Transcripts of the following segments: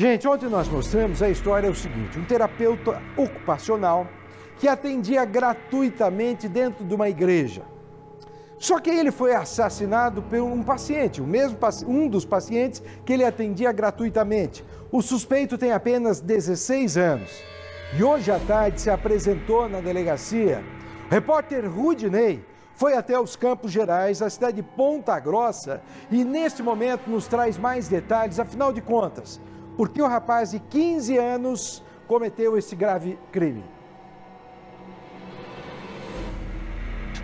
Gente, ontem nós mostramos a história é o seguinte: um terapeuta ocupacional que atendia gratuitamente dentro de uma igreja. Só que ele foi assassinado por um paciente, o mesmo um dos pacientes que ele atendia gratuitamente. O suspeito tem apenas 16 anos e hoje à tarde se apresentou na delegacia. O repórter Rudinei foi até os Campos Gerais, a cidade de Ponta Grossa, e neste momento nos traz mais detalhes, afinal de contas, por que o rapaz de 15 anos cometeu esse grave crime.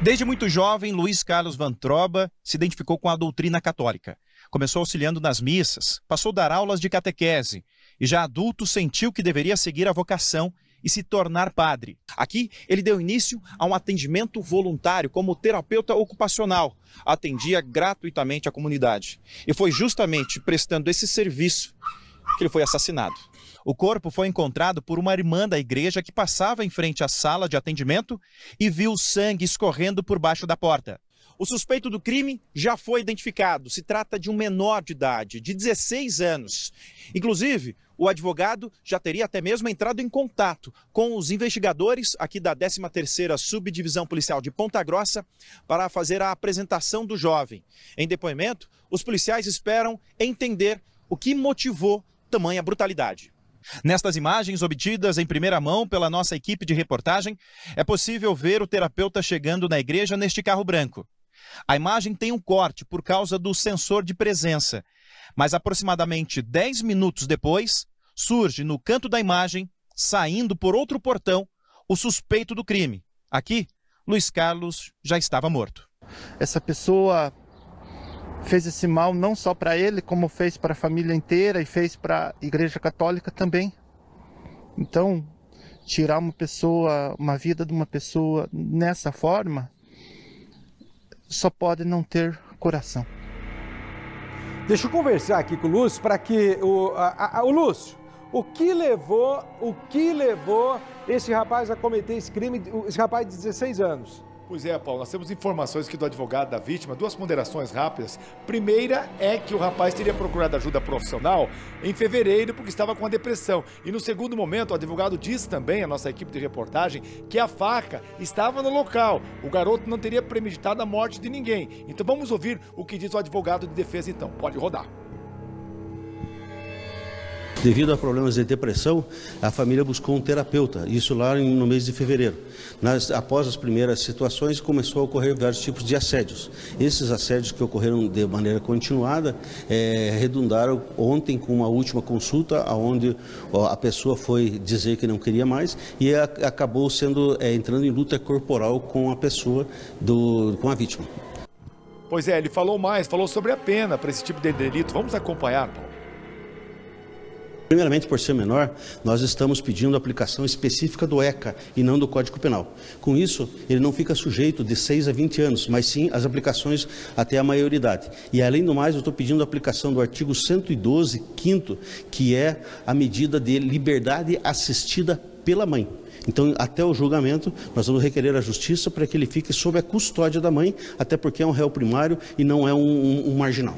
Desde muito jovem, Luiz Carlos Vantroba se identificou com a doutrina católica. Começou auxiliando nas missas, passou a dar aulas de catequese e já adulto sentiu que deveria seguir a vocação e se tornar padre. Aqui, ele deu início a um atendimento voluntário como terapeuta ocupacional. Atendia gratuitamente a comunidade. E foi justamente prestando esse serviço que ele foi assassinado. O corpo foi encontrado por uma irmã da igreja que passava em frente à sala de atendimento e viu sangue escorrendo por baixo da porta. O suspeito do crime já foi identificado. Se trata de um menor de idade, de 16 anos. Inclusive, o advogado já teria até mesmo entrado em contato com os investigadores aqui da 13ª Subdivisão Policial de Ponta Grossa para fazer a apresentação do jovem. Em depoimento, os policiais esperam entender o que motivou tamanha brutalidade. Nestas imagens, obtidas em primeira mão pela nossa equipe de reportagem, é possível ver o terapeuta chegando na igreja neste carro branco. A imagem tem um corte por causa do sensor de presença, mas aproximadamente 10 minutos depois, surge no canto da imagem, saindo por outro portão, o suspeito do crime. Aqui, Luiz Carlos já estava morto. Essa pessoa fez esse mal não só para ele, como fez para a família inteira e fez para a Igreja Católica também. Então, tirar uma pessoa, uma vida de uma pessoa nessa forma, só pode não ter coração. Deixa eu conversar aqui com o Lúcio para que o, a, a, o Lúcio, o que levou, o que levou esse rapaz a cometer esse crime, esse rapaz de 16 anos? Pois é, Paulo, nós temos informações aqui do advogado da vítima, duas ponderações rápidas. Primeira é que o rapaz teria procurado ajuda profissional em fevereiro porque estava com a depressão. E no segundo momento, o advogado disse também, a nossa equipe de reportagem, que a faca estava no local. O garoto não teria premeditado a morte de ninguém. Então vamos ouvir o que diz o advogado de defesa então. Pode rodar. Devido a problemas de depressão, a família buscou um terapeuta, isso lá no mês de fevereiro. Nas, após as primeiras situações, começou a ocorrer vários tipos de assédios. Esses assédios que ocorreram de maneira continuada é, redundaram ontem com uma última consulta, onde ó, a pessoa foi dizer que não queria mais e a, acabou sendo é, entrando em luta corporal com a pessoa, do, com a vítima. Pois é, ele falou mais, falou sobre a pena para esse tipo de delito. Vamos acompanhar, Paulo. Primeiramente, por ser menor, nós estamos pedindo a aplicação específica do ECA e não do Código Penal. Com isso, ele não fica sujeito de 6 a 20 anos, mas sim as aplicações até a maioridade. E, além do mais, eu estou pedindo a aplicação do artigo 112, quinto, que é a medida de liberdade assistida pela mãe. Então, até o julgamento, nós vamos requerer a justiça para que ele fique sob a custódia da mãe, até porque é um réu primário e não é um, um, um marginal.